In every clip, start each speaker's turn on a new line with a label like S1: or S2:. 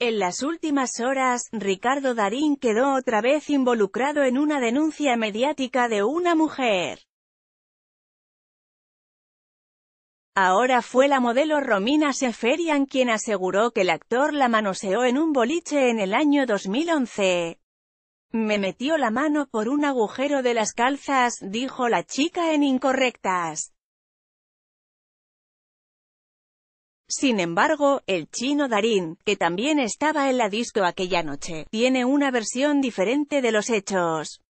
S1: En las últimas horas, Ricardo Darín quedó otra vez involucrado en una denuncia mediática de una mujer. Ahora fue la modelo Romina Seferian quien aseguró que el actor la manoseó en un boliche en el año 2011. Me metió la mano por un agujero de las calzas, dijo la chica en Incorrectas. Sin embargo, el chino Darín, que también estaba en la disco aquella noche, tiene una versión diferente de los hechos.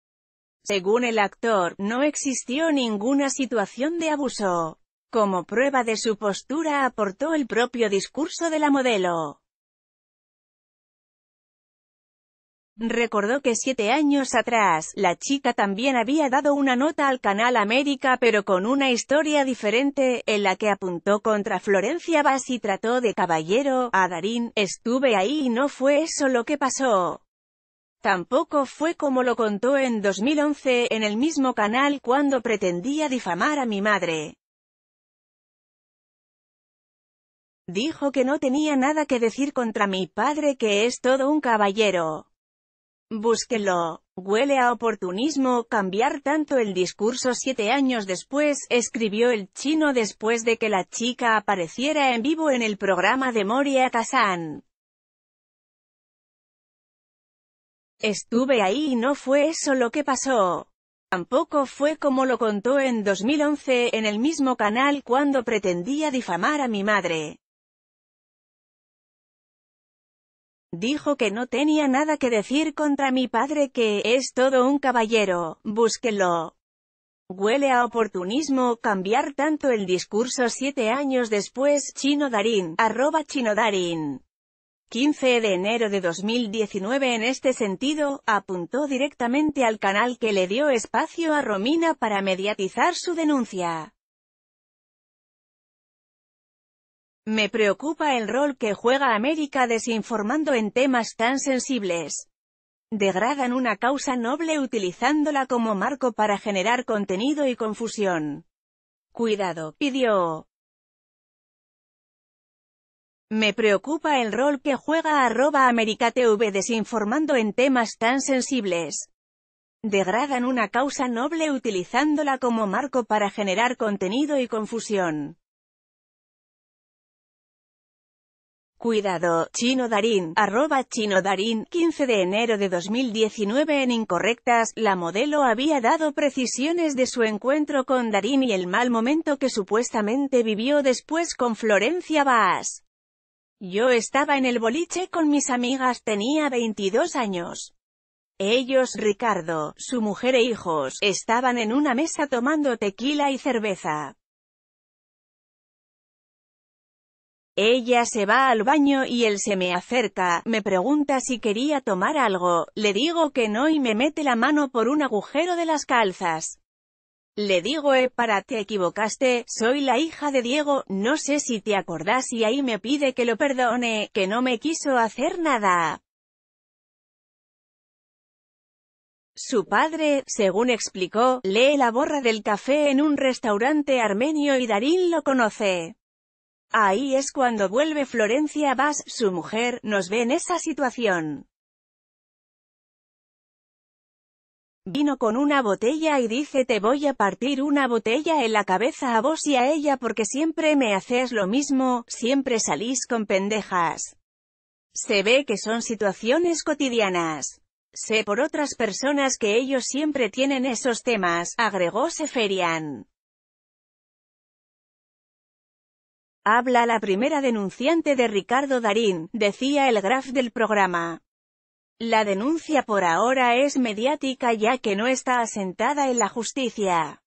S1: Según el actor, no existió ninguna situación de abuso. Como prueba de su postura aportó el propio discurso de la modelo. Recordó que siete años atrás, la chica también había dado una nota al canal América pero con una historia diferente, en la que apuntó contra Florencia Bass y trató de caballero, a Darín, estuve ahí y no fue eso lo que pasó. Tampoco fue como lo contó en 2011, en el mismo canal cuando pretendía difamar a mi madre. Dijo que no tenía nada que decir contra mi padre que es todo un caballero. Búsquelo. Huele a oportunismo cambiar tanto el discurso siete años después, escribió el chino después de que la chica apareciera en vivo en el programa de Moria Kazan. Estuve ahí y no fue eso lo que pasó. Tampoco fue como lo contó en 2011 en el mismo canal cuando pretendía difamar a mi madre. Dijo que no tenía nada que decir contra mi padre que, es todo un caballero, búsquelo. Huele a oportunismo cambiar tanto el discurso siete años después, Chino Darín, arroba Chino Darín. 15 de enero de 2019 en este sentido, apuntó directamente al canal que le dio espacio a Romina para mediatizar su denuncia. Me preocupa el rol que juega América desinformando en temas tan sensibles. Degradan una causa noble utilizándola como marco para generar contenido y confusión. Cuidado, pidió. Me preocupa el rol que juega arroba TV desinformando en temas tan sensibles. Degradan una causa noble utilizándola como marco para generar contenido y confusión. Cuidado, Chino Darín, arroba Chino Darín, 15 de enero de 2019 en Incorrectas, la modelo había dado precisiones de su encuentro con Darín y el mal momento que supuestamente vivió después con Florencia Baas. Yo estaba en el boliche con mis amigas, tenía 22 años. Ellos, Ricardo, su mujer e hijos, estaban en una mesa tomando tequila y cerveza. Ella se va al baño y él se me acerca, me pregunta si quería tomar algo, le digo que no y me mete la mano por un agujero de las calzas. Le digo, eh, para, te equivocaste, soy la hija de Diego, no sé si te acordás y ahí me pide que lo perdone, que no me quiso hacer nada. Su padre, según explicó, lee la borra del café en un restaurante armenio y Darín lo conoce. Ahí es cuando vuelve Florencia Bass, su mujer, nos ve en esa situación. Vino con una botella y dice te voy a partir una botella en la cabeza a vos y a ella porque siempre me haces lo mismo, siempre salís con pendejas. Se ve que son situaciones cotidianas. Sé por otras personas que ellos siempre tienen esos temas, agregó Seferian. Habla la primera denunciante de Ricardo Darín, decía el graf del programa. La denuncia por ahora es mediática ya que no está asentada en la justicia.